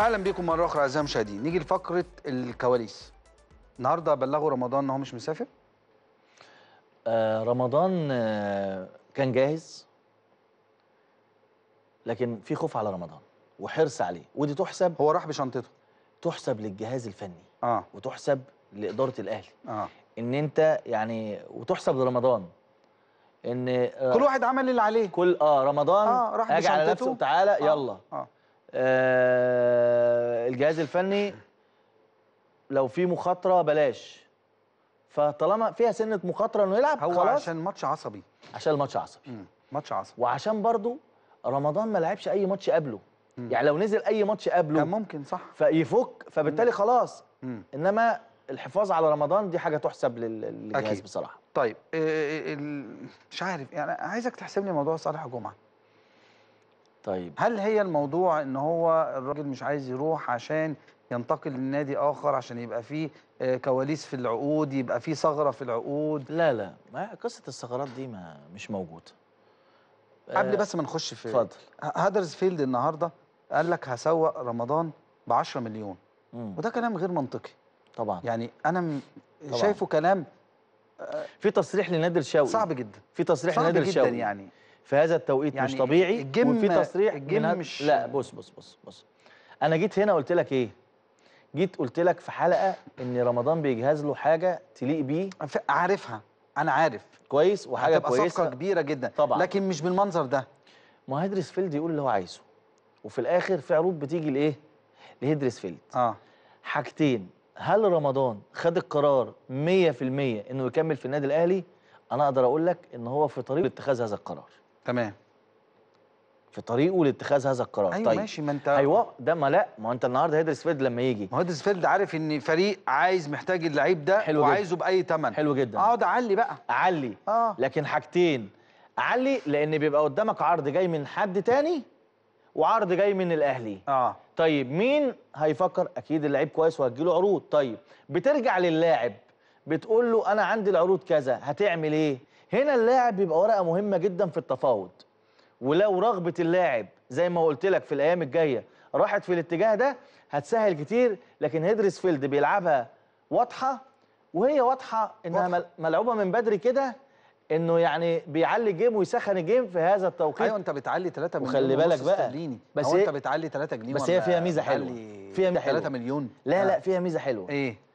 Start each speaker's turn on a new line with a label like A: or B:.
A: اهلا بيكم مره اخرى اعزائي المشاهدين نيجي لفقره الكواليس النهارده بلغوا رمضان ان هو مش مسافر آه رمضان آه كان جاهز
B: لكن في خوف على رمضان وحرص عليه ودي تحسب هو راح بشنطته تحسب للجهاز الفني آه. وتحسب لاداره الاهلي آه. ان انت يعني وتحسب لرمضان ان آه كل واحد عمل اللي عليه كل اه رمضان آه راح بشنطته على نفسه تعالى آه. يلا آه. آه، الجهاز الفني لو في مخاطره بلاش فطالما فيها سنه مخاطره انه يلعب هو خلاص عشان ماتش عصبي عشان الماتش عصبي ماتش عصبي وعشان برضه رمضان ما لعبش اي ماتش قبله مم. يعني لو نزل اي ماتش قبله كان ممكن صح فيفك فبالتالي خلاص مم. انما الحفاظ على رمضان دي حاجه
A: تحسب للجهاز أكيد. بصراحه طيب آه، آه، مش عارف يعني عايزك تحسب لي موضوع صالح جمعه طيب هل هي الموضوع ان هو الراجل مش عايز يروح عشان ينتقل لنادي اخر عشان يبقى فيه آه، كواليس في العقود يبقى فيه ثغره في العقود لا لا ما قصه الثغرات دي ما مش موجوده
B: قبل آه، بس ما نخش في اتفضل
A: هادرزفيلد النهارده قال لك هسوق رمضان ب 10 مليون مم. وده كلام غير منطقي طبعا يعني انا م... طبعا. شايفه كلام آه، في تصريح لنادر الشاوي صعب جدا في تصريح صعب جدا يعني
B: في هذا التوقيت يعني مش طبيعي الجيم وفي تصريح الجيم هد... مش لا بص بص بص بص انا جيت هنا قلت لك ايه جيت قلت لك في حلقه ان رمضان بيجهز له حاجه تليق بيه عارفها انا عارف كويس وحاجه كويسه صفقه كبيره جدا طبعا لكن مش بالمنظر ده ما هيدرس فيلد يقول اللي هو عايزه وفي الاخر في عروض بتيجي لايه لهيدرس فيلد اه حاجتين هل رمضان خد القرار 100% انه يكمل في النادي الاهلي انا اقدر اقول لك ان هو في طريق اتخاذ هذا القرار تمام في طريقه لاتخاذ هذا القرار أيوة طيب ماشي ما انت ايوه ده ما لا ما انت النهارده هيدرسفيلد لما يجي ما هيدرسفيلد عارف ان فريق عايز محتاج اللعيب ده حلو وعايزه جدا. باي ثمن حلو جدا اقعد آه، اعلي بقى اعلي اه لكن حاجتين اعلي لان بيبقى قدامك عرض جاي من حد تاني وعرض جاي من الاهلي اه طيب مين هيفكر اكيد اللعيب كويس وهتجيله عروض طيب بترجع للاعب بتقول له انا عندي العروض كذا هتعمل ايه هنا اللاعب بيبقى ورقه مهمه جدا في التفاوض ولو رغبه اللاعب زي ما قلت لك في الايام الجايه راحت في الاتجاه ده هتسهل كتير لكن فيلد بيلعبها واضحه وهي واضحه انها ملعوبه من بدري كده انه يعني بيعلي جيم ويسخن الجيم في هذا
A: التوقيت ايوه انت بتعلي 3 مليون وخلي بالك بقى استرليني. بس هو انت بتعلي 3 جنيه بس هي فيها ميزه حلوه فيها ميزه 3 مليون لا لا آه. فيها ميزه حلوه ايه